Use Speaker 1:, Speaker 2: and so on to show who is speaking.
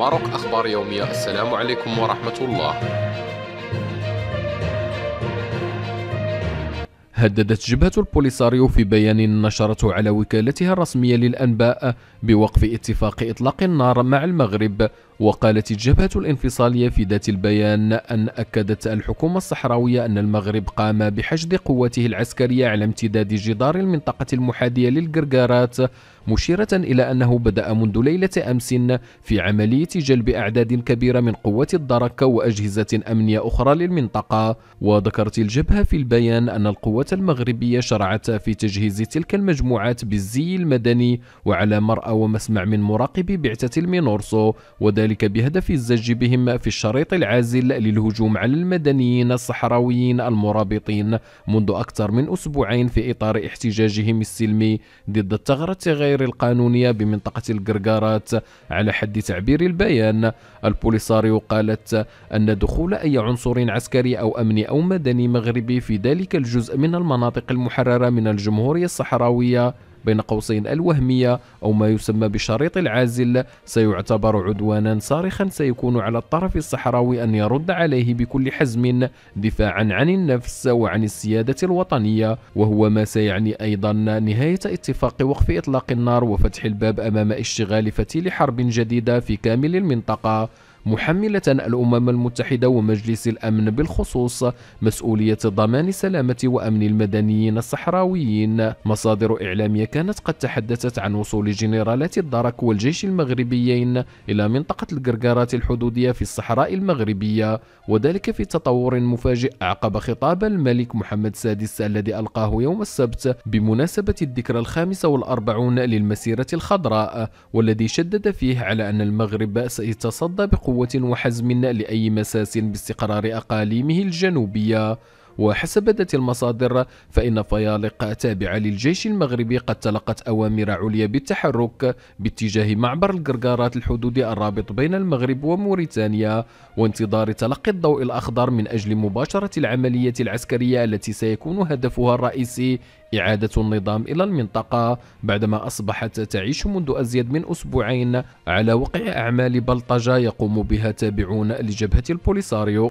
Speaker 1: ماروك أخبار يومية السلام عليكم ورحمة الله هددت جبهة البوليساريو في بيان نشرته على وكالتها الرسمية للأنباء بوقف اتفاق إطلاق النار مع المغرب وقالت الجبهة الانفصالية في ذات البيان أن أكدت الحكومة الصحراوية أن المغرب قام بحشد قواته العسكرية على امتداد جدار المنطقة المحادية للقرقارات مشيرة إلى أنه بدأ منذ ليلة أمس في عملية جلب أعداد كبيرة من قوات الدرك وأجهزة أمنية أخرى للمنطقة وذكرت الجبهة في البيان أن القوات المغربية شرعت في تجهيز تلك المجموعات بالزي المدني وعلى مرأى ومسمع من مراقبي بعثة المينورسو وذلك وذلك بهدف الزج بهم في الشريط العازل للهجوم على المدنيين الصحراويين المرابطين منذ أكثر من أسبوعين في إطار احتجاجهم السلمي ضد الثغرة غير القانونية بمنطقة القرقارات على حد تعبير البيان البوليساريو قالت أن دخول أي عنصر عسكري أو أمني أو مدني مغربي في ذلك الجزء من المناطق المحررة من الجمهورية الصحراوية بين قوسين الوهمية أو ما يسمى بالشريط العازل سيعتبر عدوانا صارخا سيكون على الطرف الصحراوي أن يرد عليه بكل حزم دفاعا عن النفس وعن السيادة الوطنية وهو ما سيعني أيضا نهاية اتفاق وقف إطلاق النار وفتح الباب أمام اشتغال فتيل حرب جديدة في كامل المنطقة محملة الأمم المتحدة ومجلس الأمن بالخصوص مسؤولية ضمان سلامة وأمن المدنيين الصحراويين مصادر إعلامية كانت قد تحدثت عن وصول جنرالات الدرك والجيش المغربيين إلى منطقة القرقارات الحدودية في الصحراء المغربية وذلك في تطور مفاجئ أعقب خطاب الملك محمد السادس الذي ألقاه يوم السبت بمناسبة الذكرى الخامسة والأربعون للمسيرة الخضراء والذي شدد فيه على أن المغرب سيتصدى بقوة قوة وحزم لأي مساس باستقرار أقاليمه الجنوبية وحسب بدت المصادر فإن فيالق تابعة للجيش المغربي قد تلقت أوامر عليا بالتحرك باتجاه معبر القرقارات الحدودي الرابط بين المغرب وموريتانيا وانتظار تلقي الضوء الأخضر من أجل مباشرة العملية العسكرية التي سيكون هدفها الرئيسي إعادة النظام إلى المنطقة بعدما أصبحت تعيش منذ أزيد من أسبوعين على وقع أعمال بلطجة يقوم بها تابعون لجبهة البوليساريو